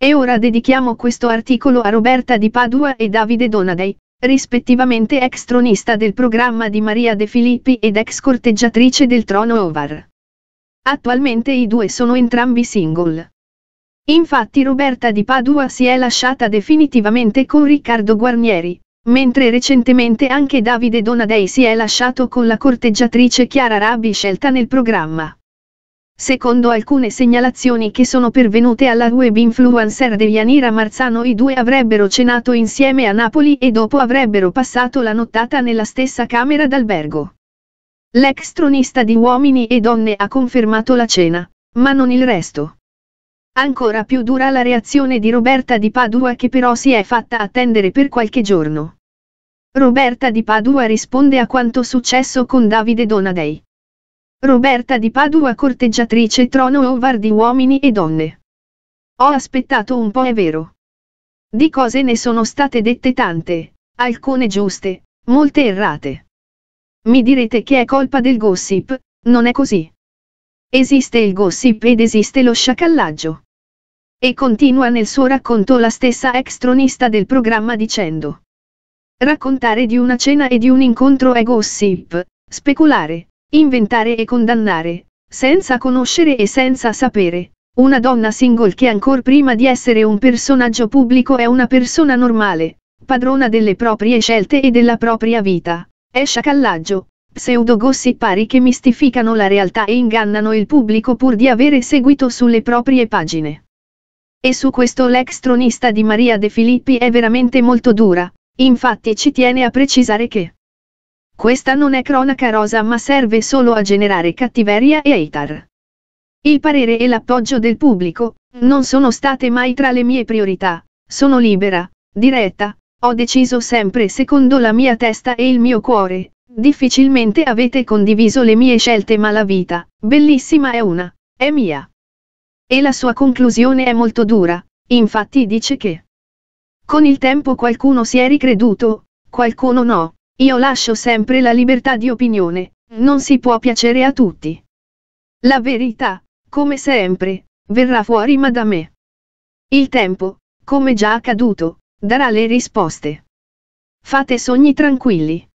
E ora dedichiamo questo articolo a Roberta di Padua e Davide Donadei, rispettivamente ex tronista del programma di Maria De Filippi ed ex corteggiatrice del trono Ovar. Attualmente i due sono entrambi single. Infatti Roberta di Padua si è lasciata definitivamente con Riccardo Guarnieri, mentre recentemente anche Davide Donadei si è lasciato con la corteggiatrice Chiara Rabbi scelta nel programma. Secondo alcune segnalazioni che sono pervenute alla web influencer Deianira Marzano i due avrebbero cenato insieme a Napoli e dopo avrebbero passato la nottata nella stessa camera d'albergo. L'ex tronista di Uomini e Donne ha confermato la cena, ma non il resto. Ancora più dura la reazione di Roberta di Padua che però si è fatta attendere per qualche giorno. Roberta di Padua risponde a quanto successo con Davide Donadei. Roberta di Padua corteggiatrice trono over di uomini e donne. Ho aspettato un po' è vero. Di cose ne sono state dette tante, alcune giuste, molte errate. Mi direte che è colpa del gossip, non è così. Esiste il gossip ed esiste lo sciacallaggio. E continua nel suo racconto la stessa ex tronista del programma dicendo. Raccontare di una cena e di un incontro è gossip, speculare, Inventare e condannare, senza conoscere e senza sapere, una donna single che ancora prima di essere un personaggio pubblico è una persona normale, padrona delle proprie scelte e della propria vita, è sciacallaggio, pseudogossi pari che mistificano la realtà e ingannano il pubblico pur di avere seguito sulle proprie pagine. E su questo l'ex tronista di Maria De Filippi è veramente molto dura, infatti ci tiene a precisare che questa non è cronaca rosa ma serve solo a generare cattiveria e hater. Il parere e l'appoggio del pubblico, non sono state mai tra le mie priorità, sono libera, diretta, ho deciso sempre secondo la mia testa e il mio cuore, difficilmente avete condiviso le mie scelte ma la vita, bellissima è una, è mia. E la sua conclusione è molto dura, infatti dice che con il tempo qualcuno si è ricreduto, qualcuno no. Io lascio sempre la libertà di opinione, non si può piacere a tutti. La verità, come sempre, verrà fuori ma da me. Il tempo, come già accaduto, darà le risposte. Fate sogni tranquilli.